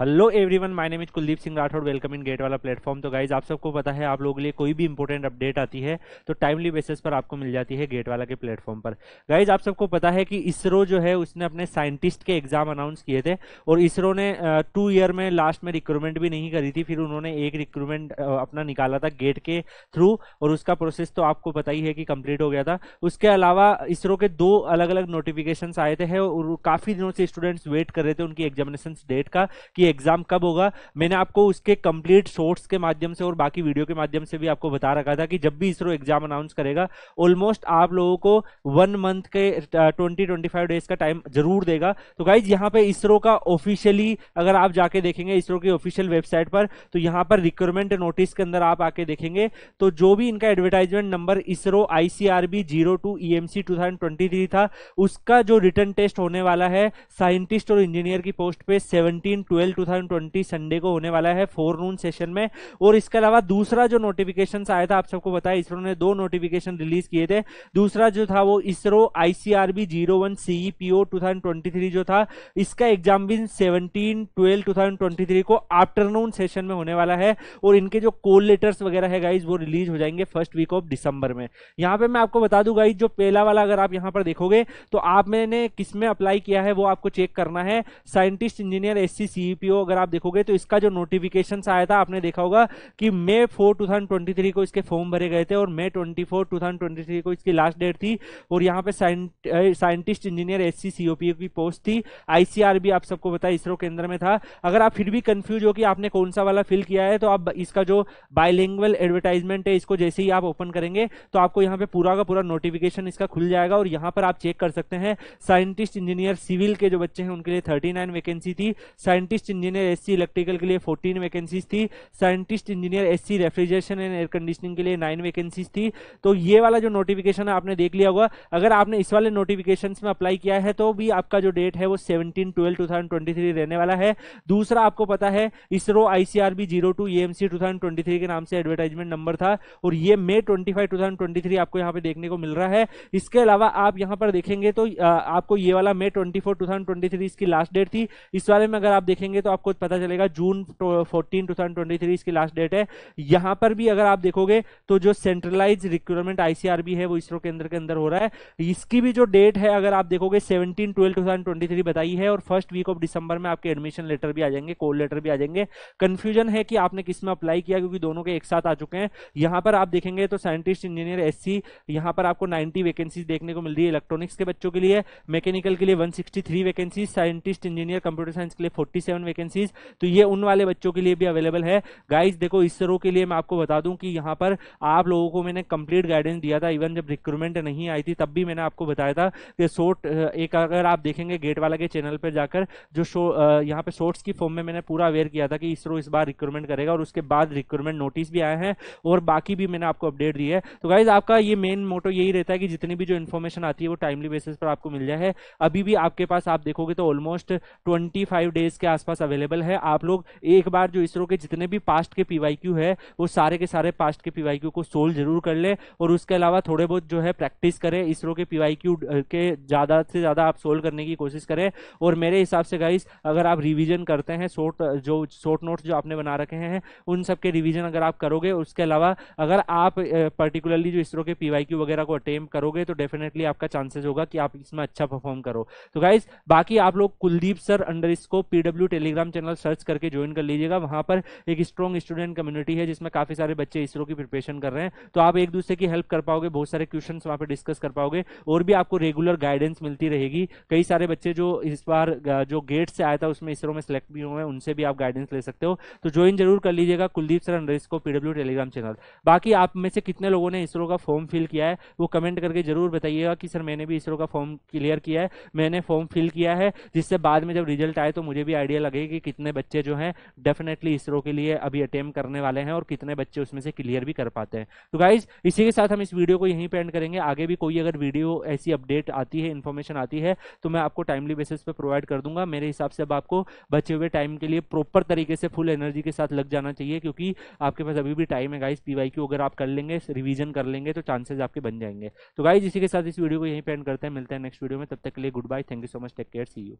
hello everyone my name is Kuldeep Singh Rathore welcome in GATE Wallah platform तो guys आप सबको पता है आप लोगों के लिए कोई भी इंपॉर्टेंट अपडेट आती है तो टाइमली बेसिस पर आपको मिल जाती है गेट वाला के प्लेटफॉर्म पर गाइज आप सबको पता है कि इसरो जो है उसने अपने साइंटिस्ट के एग्जाम अनाउंस किए थे और इसरो ने टू ईयर में लास्ट में रिक्रूटमेंट भी नहीं करी थी फिर उन्होंने एक रिक्रूटमेंट अपना निकाला था गेट के थ्रू और उसका प्रोसेस तो आपको पता ही है कि कंप्लीट हो गया था उसके अलावा इसरो के दो अलग अलग नोटिफिकेशन आए थे और काफ़ी दिनों से स्टूडेंट्स वेट कर रहे थे उनकी एग्जामिनेशन डेट का कि एग्जाम कब होगा मैंने आपको उसके कंप्लीट सोर्स के माध्यम से और बाकी वीडियो के माध्यम से भी आपको बता रखा था कि जब भी इसरो एग्जाम अनाउंस करेगा ऑलमोस्ट आप लोगों को वन मंथ के ट्वेंटी ट्वेंटी फाइव डेज का टाइम जरूर देगा तो गाइज यहाँ पे इसरो का ऑफिशियली अगर आप जाके देखेंगे इसरो की ऑफिशियल वेबसाइट पर तो यहाँ पर रिक्वायरमेंट नोटिस के अंदर आप आके देखेंगे तो जो भी इनका advertisement number ISRO ICRB zero two E M two thousand twenty three था उसका जो रिटर्न टेस्ट होने वाला है साइंटिस्ट और इंजीनियर की पोस्ट पे सेवनटीन ट्वेल्व 2020 संडे को होने वाला है फोर नून सेशन में और इसके अलावा दूसरा जो नोटिफिकेशन आया था आप सबको बताया इसरो ने दो नोटिफिकेशन रिलीज किए थे दूसरा जो था वो ISRO ICRB zero one CEPO two जो था इसका एग्जाम भी सेवनटीन ट्वेल्व टू को आफ्टरनून सेशन में होने वाला है और इनके जो कोल लेटर्स वगैरह है गाइज वो रिलीज हो जाएंगे फर्स्ट वीक ऑफ दिसंबर में यहाँ पे मैं आपको बता दू गाइज जो पहला वाला अगर आप यहाँ पर देखोगे तो आप मैंने किसमें अप्लाई किया है वो आपको चेक करना है scientist engineer S C IPO अगर आप देखोगे तो इसका जो नोटिफिकेशन आया था आपने देखा होगा कि मे फोर टू को इसके फॉर्म भरे गए थे और मे ट्वेंटी फोर टू को इसकी लास्ट डेट थी और यहाँ पे साइंटिस्ट इंजीनियर एस सी की पोस्ट थी आईसीआर भी आप सबको बताया इसरो केंद्र में था अगर आप फिर भी कंफ्यूज हो कि आपने कौन सा वाला फिल किया है तो आप इसका जो बाइलिंगल एडवर्टाइजमेंट है इसको जैसे ही आप ओपन करेंगे तो आपको यहाँ पे पूरा का पूरा नोटिफिकेशन इसका खुल जाएगा और यहाँ पर आप चेक कर सकते हैं साइंटिस्ट इंजीनियर सिविल के जो बच्चे हैं उनके लिए थर्टी वैकेंसी थी साइंटिस्ट इंजीनियर एस इलेक्ट्रिकल के लिए 14 वैकेंसीज थी scientist engineer S refrigeration and air conditioning के लिए 9 वैकेंसीज थी तो ये वाला जो नोटिफिकेशन है आपने देख लिया होगा अगर आपने इस वाले नोटिफिकेशन में अप्लाई किया है तो भी आपका जो डेट है वो सेवनटीन ट्वेल्व टू रहने वाला है दूसरा आपको पता है ISRO ICRB zero two AMC two के नाम से एडवर्टाइजमेंट नंबर था और ये मे ट्वेंटी फाइव आपको यहाँ पे देखने को मिल रहा है इसके अलावा आप यहाँ पर देखेंगे तो आपको ये वाला May twenty four two thousand twenty three इसकी लास्ट डेट थी इस वाले में अगर आप देखेंगे तो आपको पता चलेगा June fourteen two thousand twenty three इसकी लास्ट डेट है यहां पर भी अगर आप देखोगे तो जो सेंट्रलाइज रिक्रूटमेंट आईसीआरबी है वो इसरो केंद्र के अंदर हो रहा है इसकी भी जो डेट है अगर आप देखोगे seventeen twelve two thousand twenty three बताई है और फर्स्ट वीक ऑफ डिसंबर में आपके एडमिशन लेटर भी आ जाएंगे कोल लेटर भी आ जाएंगे कंफ्यूजन है कि आपने किस में अप्लाई किया क्योंकि दोनों के एक साथ आ चुके हैं यहां पर आप देखेंगे तो साइंटिस्ट इंजीनियर एस सी यहां पर आपको नाइनटी वैकेंसीज देखने को मिल रही है इलेक्ट्रॉनिक्स के बच्चों के लिए मैकेनिकल के लिए one sixty three vacancy scientist engineer computer science के लिए फोर्टी सेवन वैकेंसीज तो ये उन वाले बच्चों के लिए भी अवेलेबल है गाइज देखो इसरो के लिए मैं आपको बता दूं कि यहाँ पर आप लोगों को मैंने कंप्लीट गाइडेंस दिया था इवन जब रिक्रूटमेंट नहीं आई थी तब भी मैंने आपको बताया था कि शोट एक अगर आप देखेंगे गेट वाला के चैनल पर जाकर जो शो यहाँ पर शोट्स की फॉर्म में मैंने पूरा अवेयर किया था कि इसरो इस बार रिक्रूटमेंट करेगा और उसके बाद रिक्रूटमेंट नोटिस भी आए हैं और बाकी भी मैंने आपको अपडेट दी है तो गाइज आपका ये मेन मोटो यही रहता है कि जितनी भी जो इन्फॉर्मेशन आती है वो टाइमली बेसिस पर आपको मिल जाए अभी भी आपके पास आप देखोगे तो ऑलमोस्ट ट्वेंटी डेज के आसपास अवेलेबल है आप लोग एक बार जो इसरो के जितने भी पास्ट के पीवाईक्यू है वो सारे के सारे पास्ट के पीवाईक्यू को सोल्व जरूर कर ले और उसके अलावा थोड़े बहुत जो है प्रैक्टिस करें इसरो के पीवाईक्यू के ज़्यादा से ज़्यादा आप सोल्व करने की कोशिश करें और मेरे हिसाब से गाइस अगर आप रिविजन करते हैं शॉर्ट जो शॉर्ट नोट्स जो आपने बना रखे हैं उन सब के रिविजन अगर आप करोगे उसके अलावा अगर आप पर्टिकुलरली जो इसरो के पीवाईक्यू वगैरह को अटेम्प करोगे तो डेफिनेटली आपका चांसेस होगा कि आप इसमें अच्छा परफॉर्म करो तो गाइज बाकी आप लोग कुलदीप सर अंडर इसको पीडब्ल्यू टेलीग्राम चैनल सर्च करके ज्वाइन कर लीजिएगा वहाँ पर एक स्ट्रॉन्ग स्टूडेंट कम्युनिटी है जिसमें काफ़ी सारे बच्चे इसरो की प्रिपरेशन कर रहे हैं तो आप एक दूसरे की हेल्प कर पाओगे बहुत सारे क्वेश्चन वहाँ पर डिस्कस कर पाओगे और भी आपको रेगुलर गाइडेंस मिलती रहेगी कई सारे बच्चे जो इस बार जो गेट से आया था उसमें इसरो में सेलेक्ट भी हुए हैं उनसे भी आप गाइडेंस ले सकते हो तो ज्वाइन जरूर कर लीजिएगा कुलदीप सर अंडरेस को पीडब्ल्यू टेलीग्राम चैनल बाकी आप में से कितने लोगों ने इसरो का फॉर्म फिल किया है वो कमेंट करके जरूर बताइएगा कि सर मैंने भी इसरो का फॉर्म क्लियर किया है मैंने फॉर्म फिल किया है जिससे बाद में जब रिजल्ट आए तो मुझे भी आइडिया लगे लगे कि कितने बच्चे जो हैं डेफिनेटली इसरो के लिए अभी अटेम्प करने वाले हैं और कितने बच्चे उसमें से क्लियर भी कर पाते हैं तो गाइज इसी के साथ हम इस वीडियो को यहीं पर एंड करेंगे आगे भी कोई अगर वीडियो ऐसी अपडेट आती है इन्फॉर्मेशन आती है तो मैं आपको टाइमली बेसिस पर प्रोवाइड कर दूंगा मेरे हिसाब से अब आपको बचे हुए टाइम के लिए प्रॉपर तरीके से फुल एनर्जी के साथ लग जाना चाहिए क्योंकि आपके पास अभी भी टाइम है गाइज पीवाई क्यू अगर आप कर लेंगे रिवीजन कर लेंगे तो चांसेज आपके बन जाएंगे तो गाइज इसी के साथ इस वीडियो को यहीं पे एंड करते हैं मिलते हैं नेक्स्ट वीडियो में तब तक के लिए good bye thank you so much take care see you